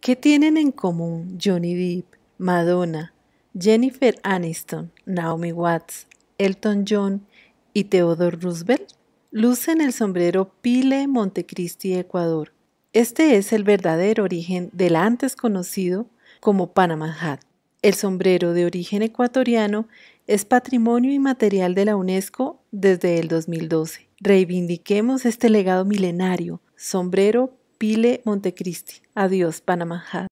¿Qué tienen en común Johnny Depp, Madonna, Jennifer Aniston, Naomi Watts, Elton John y Theodore Roosevelt? Lucen el sombrero Pile Montecristi, Ecuador. Este es el verdadero origen del antes conocido como Panama Hat. El sombrero de origen ecuatoriano es patrimonio inmaterial de la UNESCO desde el 2012. Reivindiquemos este legado milenario, sombrero Pile, Montecristi. Adiós, Panamá.